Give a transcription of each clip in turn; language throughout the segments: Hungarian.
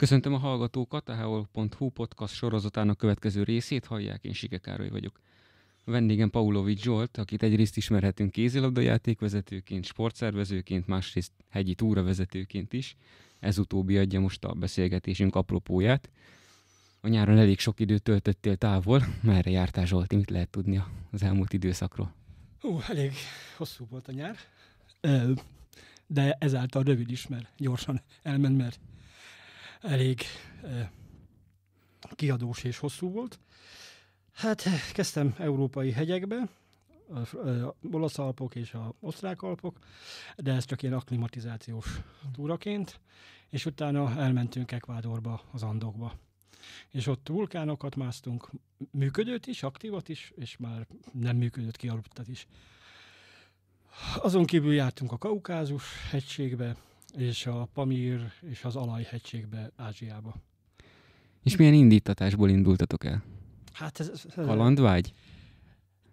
Köszöntöm a hallgatókat, a heol.hu podcast sorozatának következő részét hallják, én Sike Károly vagyok. A vendégem Paulovics Zsolt, akit egyrészt ismerhetünk kézilabdajátékvezetőként, sportszervezőként, másrészt hegyi túravezetőként is. Ez utóbbi adja most a beszélgetésünk apropóját. A nyáron elég sok időt töltöttél távol. Merre jártál Zsolti? Mit lehet tudni az elmúlt időszakról? Hú, elég hosszú volt a nyár, de ezáltal rövid is, mert gyorsan elment, mert elég kiadós és hosszú volt. Hát kezdtem európai hegyekbe, olasz alpok és a osztrák alpok, de ez csak ilyen akklimatizációs túraként, és utána elmentünk Ekvádorba, az Andokba. És ott vulkánokat másztunk, működőt is, aktívat is, és már nem működött kialudtat is. Azon kívül jártunk a Kaukázus hegységbe, és a Pamír és az Alajhegységbe, Ázsiába. És milyen indítatásból indultatok el? Hát ez... ez Kalandvágy?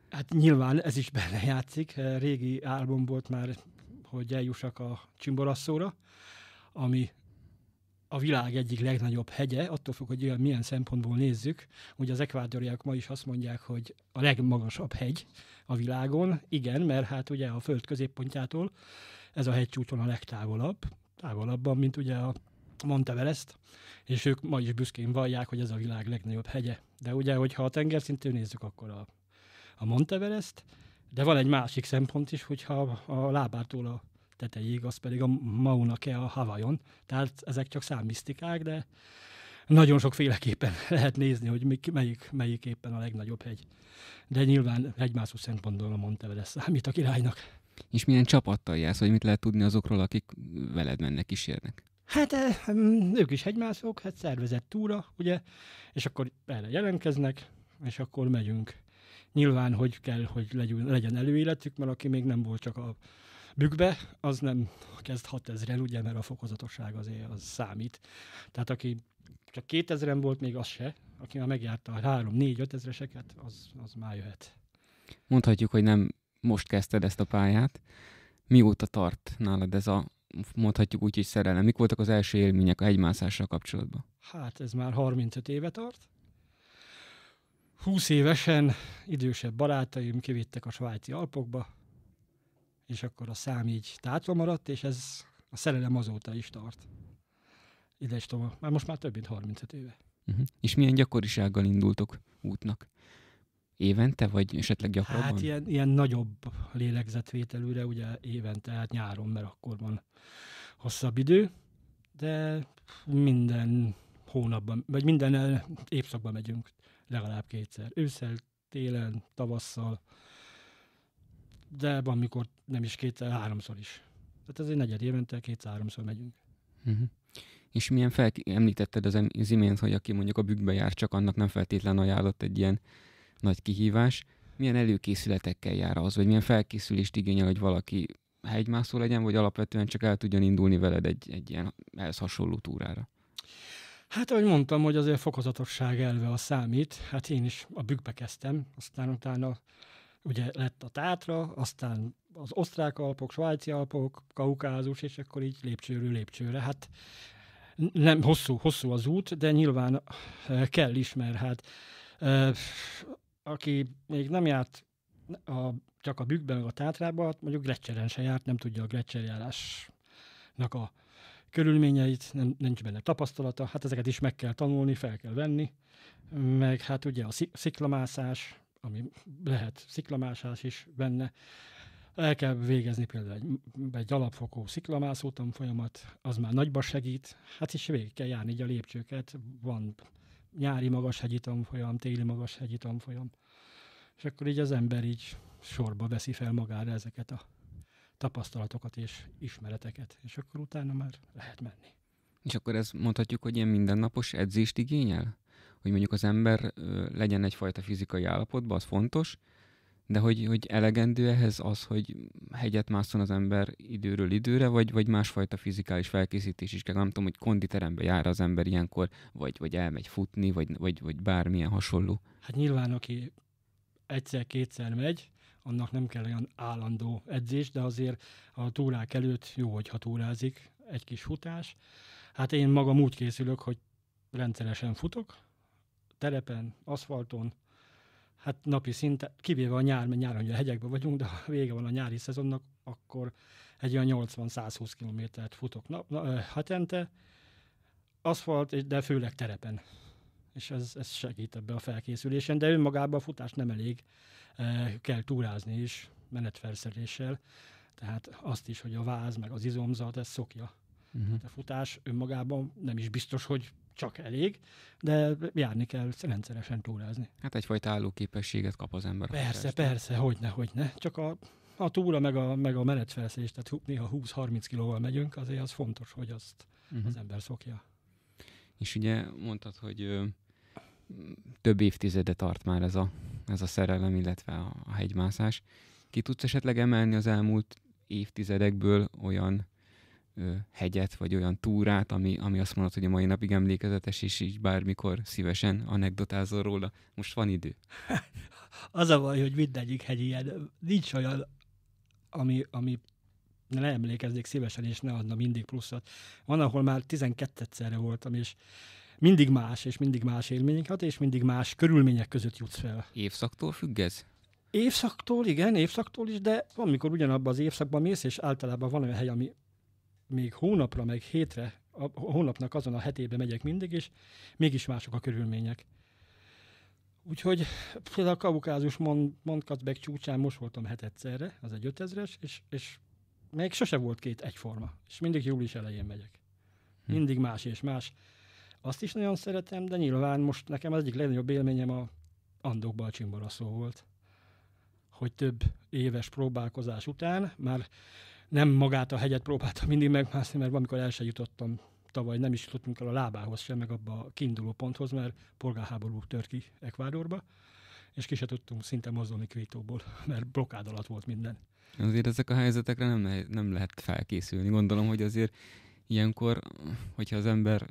Hát nyilván ez is benne játszik. Régi álbum volt már, hogy eljussak a Csimborasszóra, ami a világ egyik legnagyobb hegye, attól függ, hogy milyen szempontból nézzük. Ugye az ekvádoriak ma is azt mondják, hogy a legmagasabb hegy a világon. Igen, mert hát ugye a föld középpontjától ez a hegycsúcson a legtávolabb, távolabban, mint ugye a Monteverest, és ők ma is büszkén vallják, hogy ez a világ legnagyobb hegye. De ugye, hogyha a tengerszintű nézzük, akkor a, a Monteverest, de van egy másik szempont is, hogyha a lábától a tetejéig, az pedig a Mauna Kea a Havajon. Tehát ezek csak számmisztikák, de nagyon sokféleképpen lehet nézni, hogy melyik, melyik éppen a legnagyobb hegy. De nyilván hegymászó szempontból a Monteverest számít a királynak. És milyen csapattal jársz, vagy mit lehet tudni azokról, akik veled mennek, kísérnek? Hát eh, ők is hegymászók, hát szervezett túra, ugye, és akkor erre jelentkeznek, és akkor megyünk. Nyilván, hogy kell, hogy legyen, legyen előéletük, mert aki még nem volt csak a bükbe, az nem kezd 6000 rel ugye, mert a fokozatosság azért az számít. Tehát aki csak 2000-en volt, még az se, aki már megjárta a 3-4-5 ezreseket, az, az már jöhet. Mondhatjuk, hogy nem most kezdted ezt a pályát. Mióta tart nálad ez a, mondhatjuk úgy, hogy szerelem? Mik voltak az első élmények a hegymászással kapcsolatban? Hát ez már 35 éve tart. 20 évesen idősebb barátaim kivittek a svájci Alpokba, és akkor a szám így tátva maradt, és ez a szerelem azóta is tart. Ide is tovább. Már most már több mint 35 éve. Uh-huh. És milyen gyakorisággal indultok útnak? Évente, vagy esetleg gyakrabban? Hát ilyen, ilyen nagyobb lélegzetvételűre ugye évente, hát nyáron, mert akkor van hosszabb idő, de minden hónapban, vagy minden eh, évszakban megyünk legalább kétszer. Ősszel, télen, tavasszal, de van, mikor nem is kétszer, háromszor is. Tehát egy negyed évente kétszer-háromszor megyünk. Uh-huh. És milyen fel, említetted az, em- az imént, hogy aki mondjuk a bükkbe jár, csak annak nem feltétlen ajánlott egy ilyen nagy kihívás. Milyen előkészületekkel jár az, vagy milyen felkészülést igényel, hogy valaki hegymászó legyen, vagy alapvetően csak el tudjon indulni veled egy, egy ilyen ehhez hasonló túrára? Hát, ahogy mondtam, hogy azért fokozatosság elve a számít. Hát én is a bükkbe kezdtem, aztán utána ugye lett a Tátra, aztán az osztrák alpok, svájci alpok, kaukázus, és akkor így lépcsőről lépcsőre. Hát nem hosszú, hosszú az út, de nyilván eh, kell is, mert hát eh, aki még nem járt a, csak a bükkben, a tátrában, hát mondjuk Gletscheren se járt, nem tudja a Gletscherjárásnak a körülményeit, nem, nincs benne tapasztalata, hát ezeket is meg kell tanulni, fel kell venni, meg hát ugye a sziklamászás, ami lehet sziklamászás is benne, el kell végezni például egy, egy alapfokú sziklamászó tanfolyamat, az már nagyba segít, hát is végig kell járni így a lépcsőket, van nyári hegyi tanfolyam, téli hegyi tanfolyam. És akkor így az ember így sorba veszi fel magára ezeket a tapasztalatokat és ismereteket, és akkor utána már lehet menni. És akkor ez mondhatjuk, hogy ilyen mindennapos edzést igényel? Hogy mondjuk az ember legyen egyfajta fizikai állapotban, az fontos, de hogy, hogy elegendő ehhez az, hogy hegyet mászon az ember időről időre, vagy, vagy másfajta fizikális felkészítés is kell. Nem tudom, hogy konditerembe jár az ember ilyenkor, vagy, vagy elmegy futni, vagy, vagy, vagy bármilyen hasonló. Hát nyilván, aki egyszer-kétszer megy, annak nem kell olyan állandó edzés, de azért a túrák előtt jó, hogyha túrázik, egy kis futás. Hát én magam úgy készülök, hogy rendszeresen futok, terepen, aszfalton, hát napi szinten, kivéve a nyár, mert nyáron ugye a hegyekben vagyunk, de ha vége van a nyári szezonnak, akkor egy olyan 80-120 kilométert futok nap, na, hetente, aszfalt, de főleg terepen. És ez, ez segít ebbe a felkészülésen, de önmagában a futás nem elég, kell túrázni is menetfelszeréssel, tehát azt is, hogy a váz, meg az izomzat, ez szokja. Uh-huh. Mhm. Tehát a futás önmagában nem is biztos, hogy csak elég, de járni kell rendszeresen túrázni. Hát egyfajta állóképességet kap az ember. Persze, persze, hogyne, hogyne. Csak a, a túra meg a, meg a menetfelszerelés, tehát néha 20-30 kilóval megyünk, azért az fontos, hogy azt uh-huh. az ember szokja. És ugye mondtad, hogy ö, több évtizede tart már ez a, ez a szerelem, illetve a, a hegymászás. Ki tudsz esetleg emelni az elmúlt évtizedekből olyan hegyet, vagy olyan túrát, ami, ami azt mondod, hogy a mai napig emlékezetes, és így bármikor szívesen anekdotázol róla. Most van idő. Az a baj, hogy mindegyik hegy ilyen. Nincs olyan, ami, ami ne emlékezzék szívesen, és ne adna mindig pluszat. Van, ahol már 12-szerre voltam, és mindig más, és mindig más élményeket, hát, és mindig más körülmények között jutsz fel. Évszaktól függ ez? Évszaktól, igen, évszaktól is, de amikor ugyanabban az évszakban mész, és általában van olyan hely, ami még hónapra, meg hétre, a hónapnak azon a hetébe megyek mindig, és mégis mások a körülmények. Úgyhogy például a Kaukázus Mankacbek csúcsán most voltam hetedszerre, az egy ötezres, és, és még sose volt két egyforma, és mindig július elején megyek. Hm. Mindig más és más. Azt is nagyon szeretem, de nyilván most nekem az egyik legnagyobb élményem a Andok Balcsimbaraszó volt. Hogy több éves próbálkozás után már nem magát a hegyet próbáltam mindig megmászni, mert amikor el se jutottam tavaly, nem is jutottunk el a lábához sem, meg abba a kiinduló ponthoz, mert polgárháború tört ki Ekvádorba, és ki se tudtunk szinte mozdulni Kvétóból, mert blokkád alatt volt minden. Azért ezek a helyzetekre nem, nem lehet felkészülni. Gondolom, hogy azért ilyenkor, hogyha az ember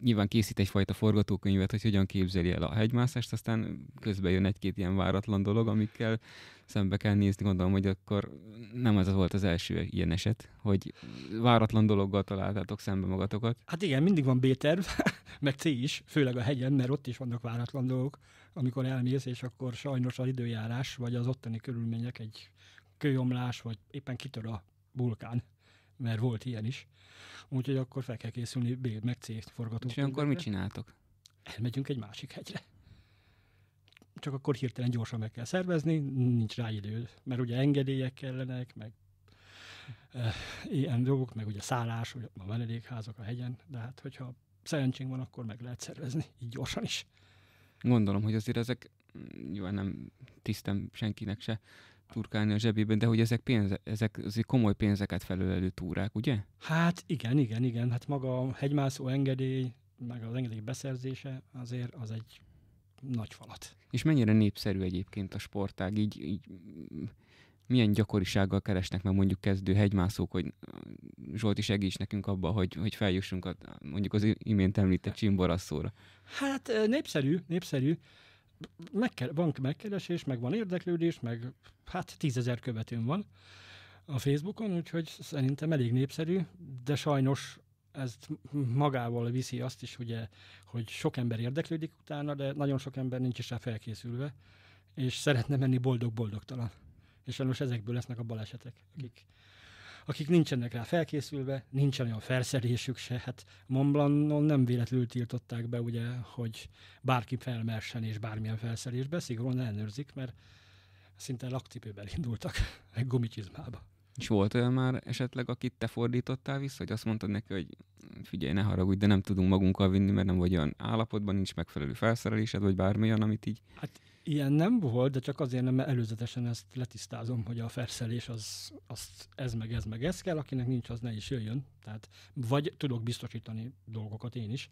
nyilván készít egyfajta forgatókönyvet, hogy hogyan képzeli el a hegymászást, aztán közben jön egy-két ilyen váratlan dolog, amikkel szembe kell nézni, gondolom, hogy akkor nem ez volt az első ilyen eset, hogy váratlan dologgal találtátok szembe magatokat. Hát igen, mindig van B-terv, meg C is, főleg a hegyen, mert ott is vannak váratlan dolgok, amikor elmész, és akkor sajnos az időjárás, vagy az ottani körülmények egy kőomlás, vagy éppen kitör a vulkán mert volt ilyen is. Úgyhogy akkor fel kell készülni B meg C forgatók. És akkor mit csináltok? Elmegyünk egy másik hegyre. Csak akkor hirtelen gyorsan meg kell szervezni, nincs rá idő, mert ugye engedélyek kellenek, meg e, ilyen dolgok, meg ugye szállás, ugye a menedékházak a hegyen, de hát hogyha szerencsénk van, akkor meg lehet szervezni, így gyorsan is. Gondolom, hogy azért ezek, jó, mm, nem tisztem senkinek se, turkálni a zsebében, de hogy ezek, pénze, ezek azért komoly pénzeket felölelő túrák, ugye? Hát igen, igen, igen. Hát maga a hegymászó engedély, meg az engedély beszerzése azért az egy nagy falat. És mennyire népszerű egyébként a sportág? Így, így milyen gyakorisággal keresnek meg mondjuk kezdő hegymászók, hogy Zsolti segíts nekünk abba, hogy, hogy feljussunk a, mondjuk az imént említett csimborasszóra? Hát népszerű, népszerű meg kell, van megkeresés, meg van érdeklődés, meg hát tízezer követőm van a Facebookon, úgyhogy szerintem elég népszerű, de sajnos ez magával viszi azt is, ugye, hogy sok ember érdeklődik utána, de nagyon sok ember nincs is rá felkészülve, és szeretne menni boldog-boldogtalan. És sajnos ezekből lesznek a balesetek, akik akik nincsenek rá felkészülve, nincsen olyan felszerelésük se. Hát Mont nem véletlenül tiltották be, ugye, hogy bárki felmersen és bármilyen felszerésbe, szigorúan ellenőrzik, mert szinte laktipőben indultak, meg gumicsizmába. És volt olyan már esetleg, akit te fordítottál vissza, hogy azt mondtad neki, hogy figyelj, ne haragudj, de nem tudunk magunkkal vinni, mert nem vagy olyan állapotban, nincs megfelelő felszerelésed, vagy bármilyen, amit így... Hát Ilyen nem volt, de csak azért nem, mert előzetesen ezt letisztázom, hogy a ferszelés az, az ez meg ez meg ez kell, akinek nincs, az ne is jöjjön. Tehát, vagy tudok biztosítani dolgokat én is,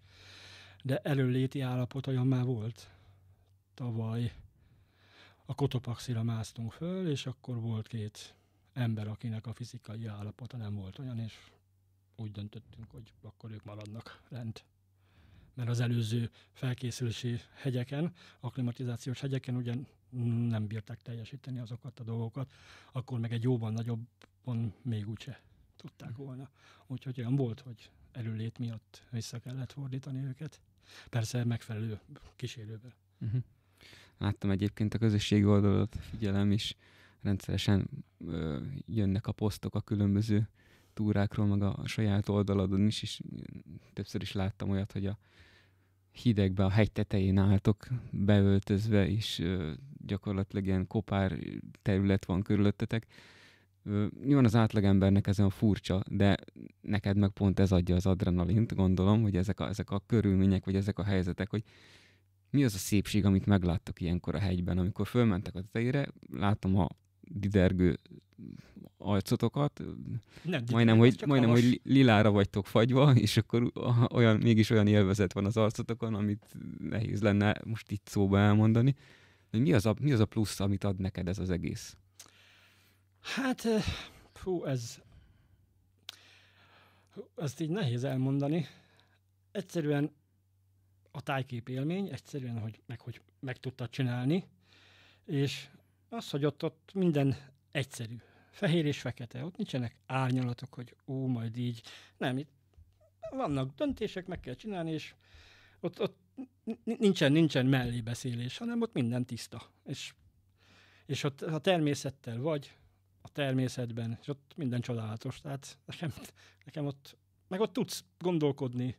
de előléti állapot olyan már volt. Tavaly a Kotopaxira másztunk föl, és akkor volt két ember, akinek a fizikai állapota nem volt olyan, és úgy döntöttünk, hogy akkor ők maradnak lent mert az előző felkészülési hegyeken, aklimatizációs hegyeken ugye nem bírták teljesíteni azokat a dolgokat, akkor meg egy jóban nagyobban még úgyse tudták volna. Úgyhogy olyan volt, hogy erőlét miatt vissza kellett fordítani őket. Persze megfelelő kísérővel. Uh-huh. Láttam egyébként a közösségi oldalat, figyelem is, rendszeresen ö, jönnek a posztok a különböző túrákról, meg a, saját oldaladon is, és többször is láttam olyat, hogy a hidegben a hegy tetején álltok beöltözve, és gyakorlatilag ilyen kopár terület van körülöttetek. nyilván az átlagembernek ez olyan furcsa, de neked meg pont ez adja az adrenalint, gondolom, hogy ezek a, ezek a körülmények, vagy ezek a helyzetek, hogy mi az a szépség, amit megláttok ilyenkor a hegyben, amikor fölmentek a tetejére, látom a didergő arcotokat. Nem, majdnem, hogy, majdnem hogy lilára vagytok fagyva, és akkor olyan, mégis olyan élvezet van az arcotokon, amit nehéz lenne most itt szóba elmondani. mi az, a, mi az a plusz, amit ad neked ez az egész? Hát, hú, eh, ez... Ezt így nehéz elmondani. Egyszerűen a tájkép élmény, egyszerűen, hogy meg, hogy meg tudtad csinálni, és az, hogy ott, ott minden egyszerű. Fehér és fekete, ott nincsenek árnyalatok, hogy ó, majd így. Nem, itt vannak döntések, meg kell csinálni, és ott, ott nincsen, nincsen mellébeszélés, hanem ott minden tiszta. És, és ott a természettel vagy, a természetben, és ott minden csodálatos. Tehát nekem, nekem ott, meg ott tudsz gondolkodni.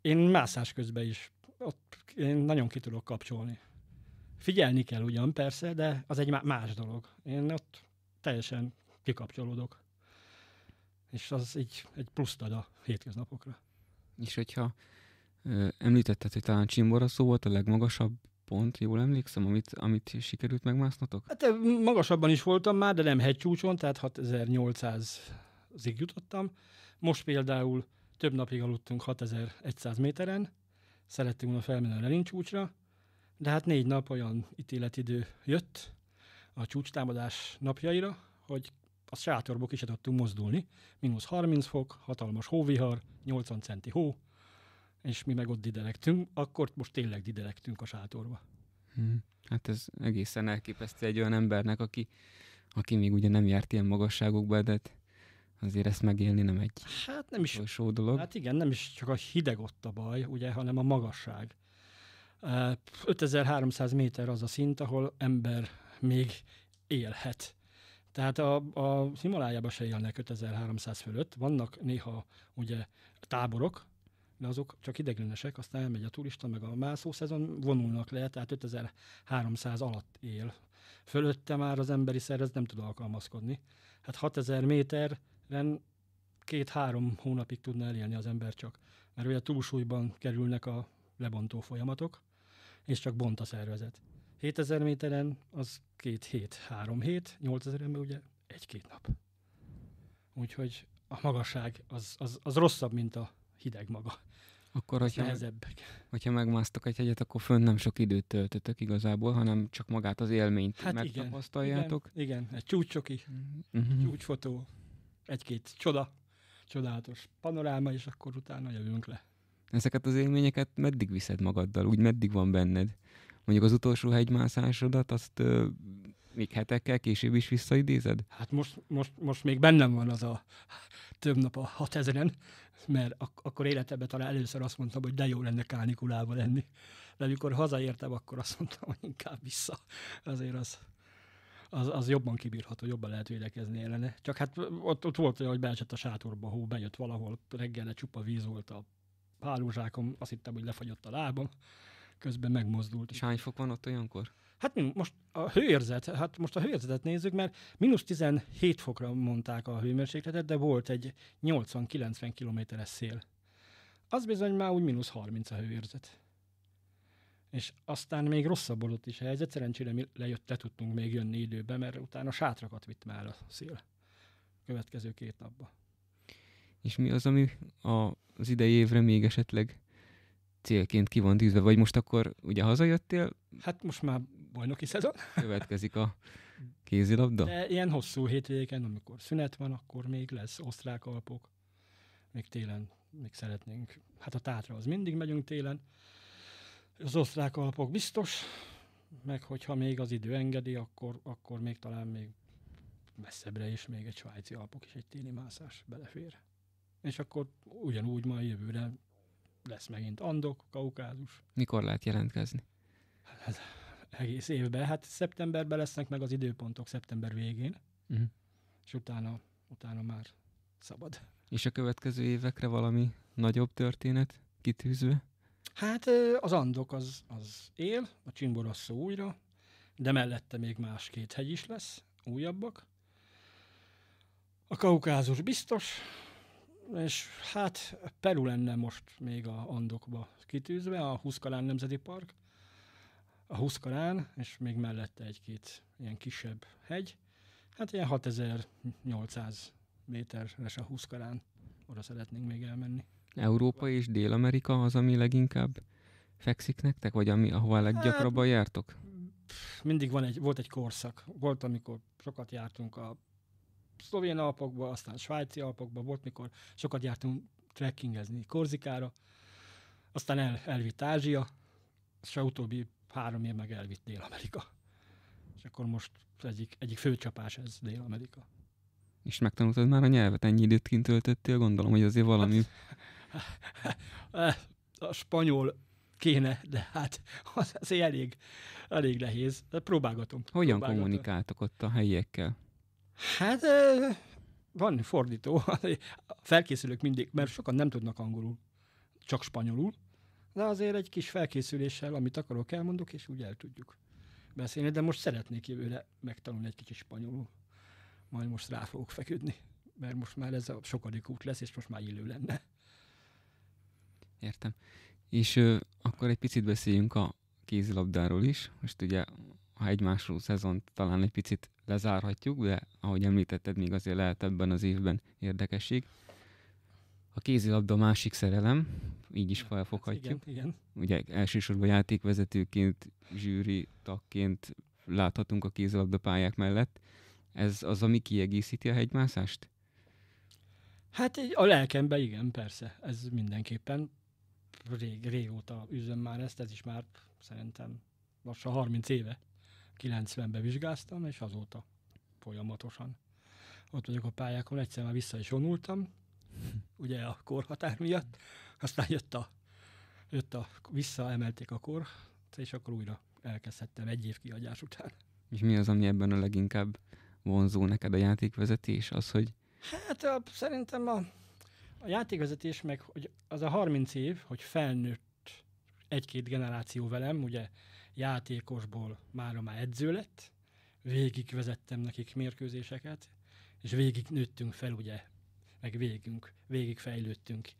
Én mászás közben is, ott én nagyon ki tudok kapcsolni. Figyelni kell ugyan persze, de az egy más dolog. Én ott teljesen kikapcsolódok. És az így egy pluszt ad a hétköznapokra. És hogyha ö, említetted, hogy talán Csimbora szó volt a legmagasabb pont, jól emlékszem, amit, amit sikerült megmásznotok? Hát magasabban is voltam már, de nem hegycsúcson, tehát 6800-ig jutottam. Most például több napig aludtunk 6100 méteren, szerettünk volna felmenni a Lenin csúcsra, de hát négy nap olyan ítéletidő jött a csúcstámadás napjaira, hogy a sátorból is tudtunk mozdulni. Mínusz 30 fok, hatalmas hóvihar, 80 centi hó, és mi meg ott diderektünk, akkor most tényleg diderektünk a sátorba. Hmm. Hát ez egészen elképesztő egy olyan embernek, aki, aki még ugye nem járt ilyen magasságokba, de hát azért ezt megélni nem egy hát nem is, dolog. Hát igen, nem is csak a hideg ott a baj, ugye, hanem a magasság. 5300 méter az a szint, ahol ember még élhet. Tehát a, a Himalájában se élnek 5300 fölött, vannak néha ugye táborok, de azok csak ideglenesek, aztán elmegy a turista, meg a mászó szezon, vonulnak le, tehát 5300 alatt él. Fölötte már az emberi szervez nem tud alkalmazkodni. Hát 6000 méteren két-három hónapig tudna elélni az ember csak, mert ugye túlsúlyban kerülnek a lebontó folyamatok, és csak bont a szervezet. 7000 méteren az két hét, három hét, 8000 ember ugye egy-két nap. Úgyhogy a magasság az, az, az rosszabb, mint a hideg maga. Akkor, hogyha, nehezebb. hogyha megmásztok egy hegyet, akkor fönn nem sok időt töltötök igazából, hanem csak magát az élményt hát megtapasztaljátok. Igen, igen, egy csúcsoki, uh-huh. Mhm. csúcsfotó, egy-két csoda, csodálatos panoráma, és akkor utána jövünk le ezeket az élményeket meddig viszed magaddal, úgy meddig van benned? Mondjuk az utolsó hegymászásodat, azt ö, még hetekkel később is visszaidézed? Hát most, most, most még bennem van az a több nap a 6000-en, mert ak- akkor életemben talán először azt mondtam, hogy de jó lenne kánikulába lenni. De amikor hazaértem, akkor azt mondtam, hogy inkább vissza. Azért az, az, az jobban kibírható, jobban lehet védekezni ellene. Csak hát ott, ott volt olyan, hogy beesett a sátorba hó, bejött valahol, reggelre csupa víz volt a hálózsákom, azt hittem, hogy lefagyott a lábam, közben megmozdult. És hány fok van ott olyankor? Hát most a hőérzet, hát most a hőérzetet nézzük, mert mínusz 17 fokra mondták a hőmérsékletet, de volt egy 80-90 kilométeres szél. Az bizony már úgy mínusz 30 a hőérzet. És aztán még rosszabb volt is a helyzet, szerencsére mi lejött, te tudtunk még jönni időbe, mert utána sátrakat vitt már a szél következő két napban. És mi az, ami a, az idei évre még esetleg célként ki van tűzve? Vagy most akkor ugye hazajöttél? Hát most már bajnoki szezon. Következik a kézilabda? De ilyen hosszú hétvégén, amikor szünet van, akkor még lesz osztrák alpok. Még télen még szeretnénk. Hát a tátra az mindig megyünk télen. Az osztrák alpok biztos, meg hogyha még az idő engedi, akkor, akkor még talán még messzebbre is még egy svájci alpok is egy téli mászás belefér és akkor ugyanúgy ma jövőre lesz megint Andok, Kaukázus. Mikor lehet jelentkezni? Hát, egész évben. Hát szeptemberben lesznek meg az időpontok szeptember végén, uh-huh. és utána, utána már szabad. És a következő évekre valami nagyobb történet kitűzve? Hát az Andok az, az él, a Csimborasszó újra, de mellette még más két hegy is lesz, újabbak. A Kaukázus biztos, és hát Peru lenne most még a Andokba kitűzve, a Huszkalán Nemzeti Park, a Huszkalán, és még mellette egy-két ilyen kisebb hegy, hát ilyen 6800 méteres a Huszkalán, oda szeretnénk még elmenni. Európa és Dél-Amerika az, ami leginkább fekszik nektek, vagy ami, ahová hát, leggyakrabban hát, jártok? Mindig van egy, volt egy korszak. Volt, amikor sokat jártunk a szlovén alpokba, aztán svájci alpokba, volt mikor sokat jártunk trekkingezni Korzikára, aztán el, elvitt Ázsia, és a utóbbi három év meg elvitt Dél-Amerika. És akkor most egyik, egyik főcsapás ez Dél-Amerika. És megtanultad már a nyelvet? Ennyi időt kint töltöttél? Gondolom, hogy azért valami... Hát, hát, a spanyol kéne, de hát az, az elég, elég nehéz. Próbálgatom. Hogyan próbálgatom. kommunikáltok ott a helyiekkel? Hát van fordító, felkészülök mindig, mert sokan nem tudnak angolul, csak spanyolul, de azért egy kis felkészüléssel, amit akarok, elmondok, és úgy el tudjuk beszélni, de most szeretnék jövőre megtanulni egy kicsit spanyolul. Majd most rá fogok feküdni, mert most már ez a sokadik út lesz, és most már illő lenne. Értem. És ö, akkor egy picit beszéljünk a kézilabdáról is. Most ugye ha egymásról szezont talán egy picit lezárhatjuk, de ahogy említetted, még azért lehet ebben az évben érdekesség. A kézilabda másik szerelem, így is felfoghatjuk. Hát igen, igen. Ugye elsősorban játékvezetőként, zsűri tagként láthatunk a kézilabda pályák mellett. Ez az, ami kiegészíti a hegymászást? Hát a lelkemben igen, persze. Ez mindenképpen rég, régóta üzem már ezt, ez is már szerintem lassan 30 éve. 90-ben vizsgáztam, és azóta folyamatosan ott vagyok a pályákon, egyszer már vissza is vonultam, ugye a korhatár miatt, aztán jött a, jött a visszaemelték a kor, és akkor újra elkezdhettem egy év kiadás után. És mi az, ami ebben a leginkább vonzó neked a játékvezetés? Az, hogy... Hát a, szerintem a, a játékvezetés meg, hogy az a 30 év, hogy felnőtt egy-két generáció velem, ugye játékosból már már edző lett, végigvezettem nekik mérkőzéseket, és végig nőttünk fel, ugye, meg végünk, végig fejlődtünk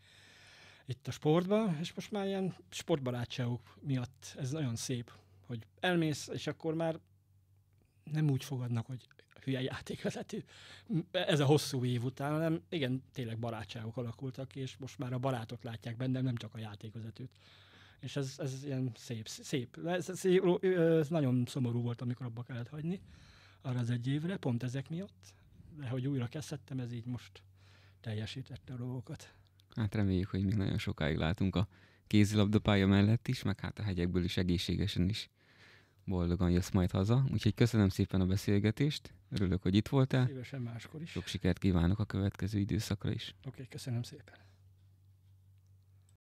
itt a sportban, és most már ilyen sportbarátságok miatt ez nagyon szép, hogy elmész, és akkor már nem úgy fogadnak, hogy hülye játékvezető. Ez a hosszú év után, hanem igen, tényleg barátságok alakultak, és most már a barátot látják bennem, nem csak a játékvezetőt és ez, ez ilyen szép, szép. Ez, ez, ez nagyon szomorú volt, amikor abba kellett hagyni, arra az egy évre, pont ezek miatt, de hogy újra kezdhettem, ez így most teljesítette a dolgokat. Hát reméljük, hogy még nagyon sokáig látunk a kézilabdapálya mellett is, meg hát a hegyekből is egészségesen is boldogan jössz majd haza. Úgyhogy köszönöm szépen a beszélgetést, örülök, hogy itt voltál. Szívesen máskor is. Sok sikert kívánok a következő időszakra is. Oké, okay, köszönöm szépen.